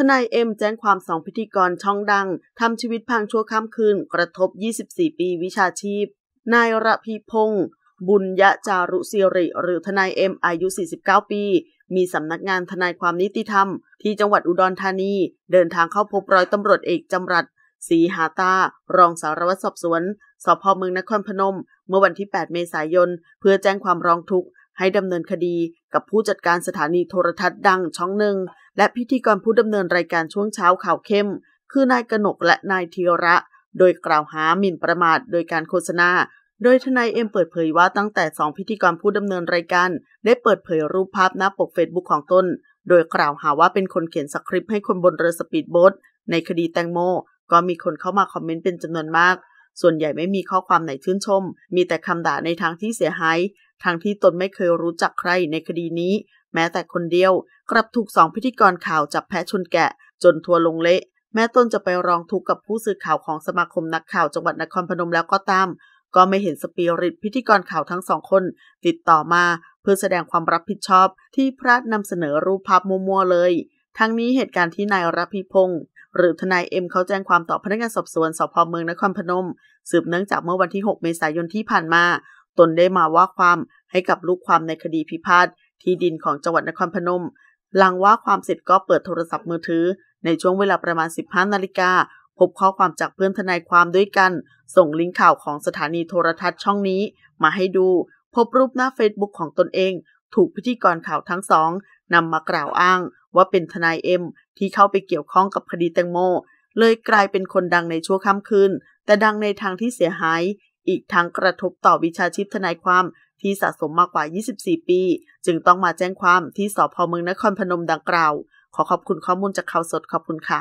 ทนายเอ็มแจ้งความสองพิธีกรช่องดัง ทำชีวิตพังชั่วข้ามคืนกระทบ 24 ปีวิชาชีพ นายระพีพงศ์บุญยะจารุสิริหรือทนายเอ็มอายุ 49 ปี มีสำนักงานทนายความนิติธรรมที่จังหวัดอุดรธานี เดินทางเข้าพบร้อยตำรวจเอกจำรัดศรีหาตารองสารวัตรสอบสวนสพเมืองนครพนมเมื่อวันที่ 8 เมษายนเพื่อแจ้งความร้องทุกข์ให้ดำเนินคดีกับผู้จัดการสถานีโทรทัศน์ดังช่องหนึ่งและพิธีกรผู้ดำเนินรายการช่วงเช้าข่าวเข้ม คือนายกนกและนายเทียระ โดยกล่าวหาหมิ่นประมาทโดยการโฆษณา โดยทนายเอ็มเปิดเผยว่าตั้งแต่สองพิธีกรผู้ดำเนินรายการ ได้เปิดเผยรูปภาพหน้าปกเฟซบุ๊กของตนโดยกล่าวหาว่าเป็นคนเขียนสคริปต์ให้คนบนเรือสปีดโบ๊ทในคดีแตงโมก็มีคนเข้ามาคอมเมนต์เป็นจำนวนมาก ส่วนใหญ่ไม่มีข้อความไหนชื่นชม มีแต่คำด่าในทางที่เสียหายทั้งที่ตนไม่เคยรู้จักใครในคดีนี้แม้แต่คนเดียว กลับถูกสองพิธีกรข่าวจับแพะชนแกะ จนทัวลงเละ แม้ตนจะไปร้องทุกข์กับผู้สื่อข่าวของสมาคมนักข่าวจังหวัดนครพนมแล้วก็ตาม ก็ไม่เห็นสปิริตพิธีกรข่าวทั้งสองคนติดต่อมาเพื่อแสดงความรับผิดชอบที่พระนำเสนอรูปภาพมัวๆเลย ทั้งนี้เหตุการณ์ที่นายรพิพงศ์หรือทนายเอ็มเขาแจ้งความต่อพนักงานสอบสวนสพเมืองนครพนม สืบเนื่องจากเมื่อวันที่ 6 เมษายนที่ผ่านมาตนได้มาว่าความให้กับลูกความในคดีพิพาทที่ดินของจังหวัดนครพนมหลังว่าความเสร็จก็เปิดโทรศัพท์มือถือ ในช่วงเวลาประมาณ 15นาฬิกา พบข้อความจากเพื่อนทนายความด้วยกัน ส่งลิงก์ข่าวของสถานีโทรทัศน์ช่องนี้ มาให้ดู พบรูปหน้าเฟซบุ๊กของตนเอง ถูกพิธีกรข่าวทั้งสองนำมากล่าวอ้าง ว่าเป็นทนายเอ็ม ที่เข้าไปเกี่ยวข้องกับคดีแตงโม เลยกลายเป็นคนดังในชั่วค่ำคืน แต่ดังในทางที่เสียหายอีกทั้งกระทบต่อวิชาชีพทนายความที่สะสมมากกว่า 24 ปี จึงต้องมาแจ้งความที่สพเมืองนครพนมดังกล่าว ขอขอบคุณข้อมูลจากข่าวสดขอบคุณค่ะ